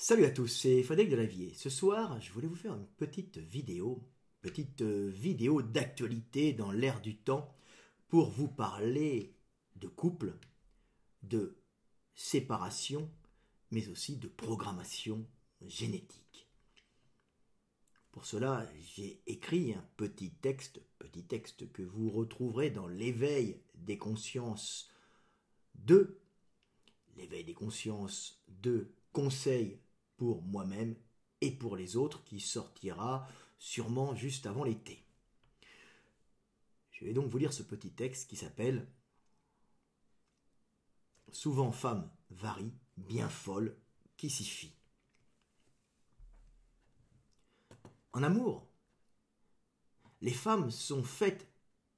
Salut à tous, c'est Frédéric Delavier. Ce soir, je voulais vous faire une petite vidéo, petite euh, vidéo d'actualité dans l'ère du temps pour vous parler de couple, de séparation, mais aussi de programmation génétique. Pour cela, j'ai écrit un petit texte, petit texte que vous retrouverez dans l'éveil des consciences 2, l'éveil des consciences 2, conseil pour moi-même et pour les autres qui sortira sûrement juste avant l'été. Je vais donc vous lire ce petit texte qui s'appelle Souvent femme varie, bien folle, qui s'y fie. En amour, les femmes sont faites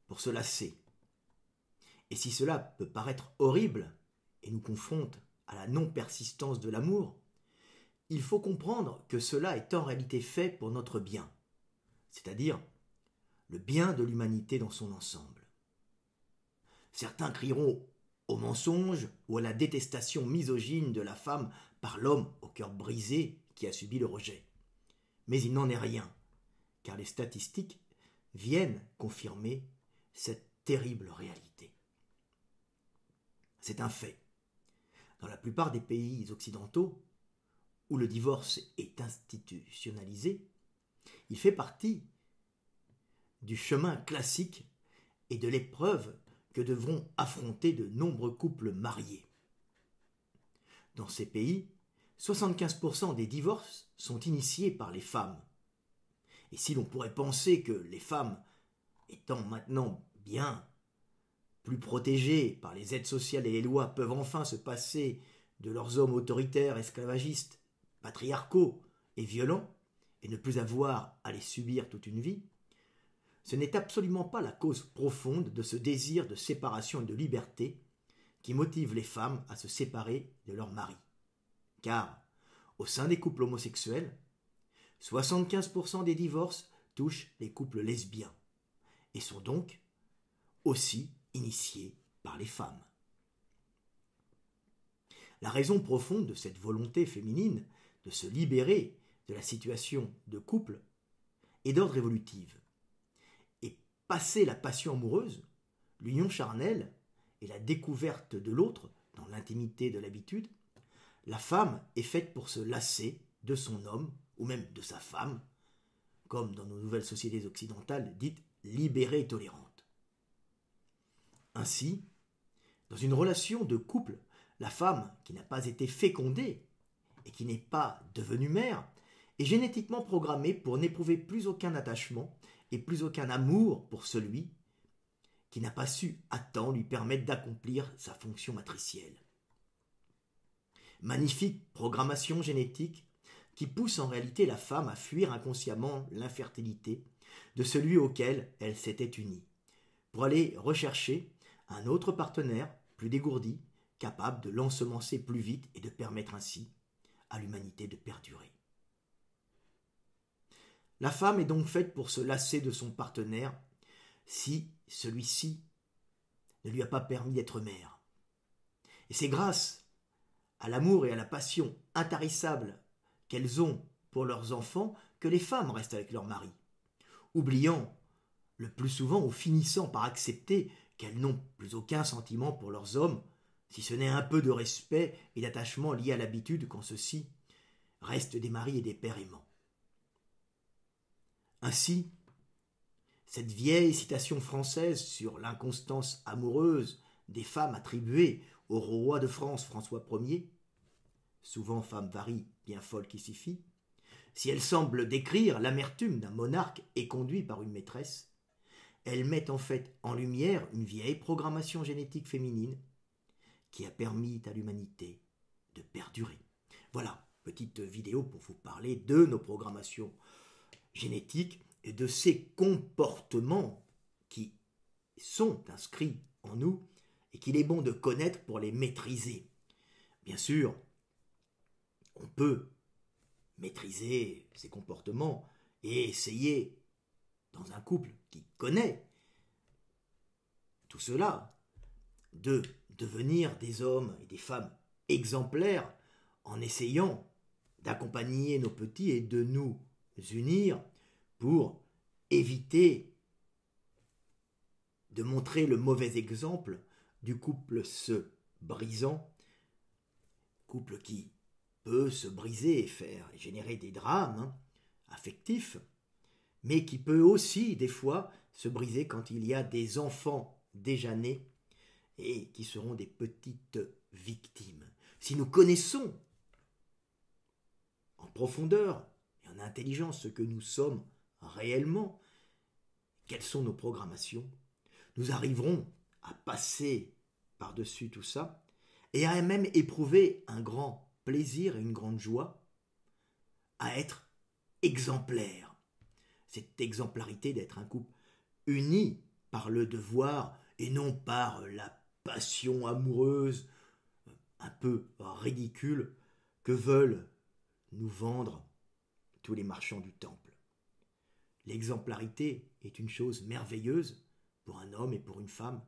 pour se lasser. Et si cela peut paraître horrible et nous confronte à la non-persistance de l'amour, il faut comprendre que cela est en réalité fait pour notre bien, c'est-à-dire le bien de l'humanité dans son ensemble. Certains crieront au mensonge ou à la détestation misogyne de la femme par l'homme au cœur brisé qui a subi le rejet. Mais il n'en est rien, car les statistiques viennent confirmer cette terrible réalité. C'est un fait. Dans la plupart des pays occidentaux, où le divorce est institutionnalisé, il fait partie du chemin classique et de l'épreuve que devront affronter de nombreux couples mariés. Dans ces pays, 75% des divorces sont initiés par les femmes. Et si l'on pourrait penser que les femmes, étant maintenant bien plus protégées par les aides sociales et les lois, peuvent enfin se passer de leurs hommes autoritaires esclavagistes patriarcaux et violents, et ne plus avoir à les subir toute une vie, ce n'est absolument pas la cause profonde de ce désir de séparation et de liberté qui motive les femmes à se séparer de leur mari. Car, au sein des couples homosexuels, 75% des divorces touchent les couples lesbiens et sont donc aussi initiés par les femmes. La raison profonde de cette volonté féminine de se libérer de la situation de couple, et d'ordre évolutive. Et passer la passion amoureuse, l'union charnelle et la découverte de l'autre dans l'intimité de l'habitude, la femme est faite pour se lasser de son homme ou même de sa femme, comme dans nos nouvelles sociétés occidentales dites libérées et tolérantes. Ainsi, dans une relation de couple, la femme qui n'a pas été fécondée et qui n'est pas devenue mère, est génétiquement programmée pour n'éprouver plus aucun attachement et plus aucun amour pour celui qui n'a pas su à temps lui permettre d'accomplir sa fonction matricielle. Magnifique programmation génétique qui pousse en réalité la femme à fuir inconsciemment l'infertilité de celui auquel elle s'était unie, pour aller rechercher un autre partenaire plus dégourdi, capable de l'ensemencer plus vite et de permettre ainsi à l'humanité de perdurer. La femme est donc faite pour se lasser de son partenaire si celui-ci ne lui a pas permis d'être mère. Et c'est grâce à l'amour et à la passion intarissables qu'elles ont pour leurs enfants que les femmes restent avec leur mari, oubliant le plus souvent ou finissant par accepter qu'elles n'ont plus aucun sentiment pour leurs hommes si ce n'est un peu de respect et d'attachement lié à l'habitude quand ceux-ci restent des maris et des pères aimants. Ainsi, cette vieille citation française sur l'inconstance amoureuse des femmes attribuées au roi de France François Ier, souvent femme varie, bien folle qui s'y fit, si elle semble décrire l'amertume d'un monarque éconduit par une maîtresse, elle met en fait en lumière une vieille programmation génétique féminine qui a permis à l'humanité de perdurer. Voilà, petite vidéo pour vous parler de nos programmations génétiques et de ces comportements qui sont inscrits en nous et qu'il est bon de connaître pour les maîtriser. Bien sûr, on peut maîtriser ces comportements et essayer, dans un couple qui connaît tout cela, de devenir des hommes et des femmes exemplaires en essayant d'accompagner nos petits et de nous unir pour éviter de montrer le mauvais exemple du couple se brisant, couple qui peut se briser et faire générer des drames hein, affectifs, mais qui peut aussi des fois se briser quand il y a des enfants déjà nés et qui seront des petites victimes. Si nous connaissons en profondeur et en intelligence ce que nous sommes réellement, quelles sont nos programmations, nous arriverons à passer par-dessus tout ça et à même éprouver un grand plaisir et une grande joie à être exemplaire. Cette exemplarité d'être un couple uni par le devoir et non par la passion amoureuse un peu ridicule que veulent nous vendre tous les marchands du temple. L'exemplarité est une chose merveilleuse pour un homme et pour une femme,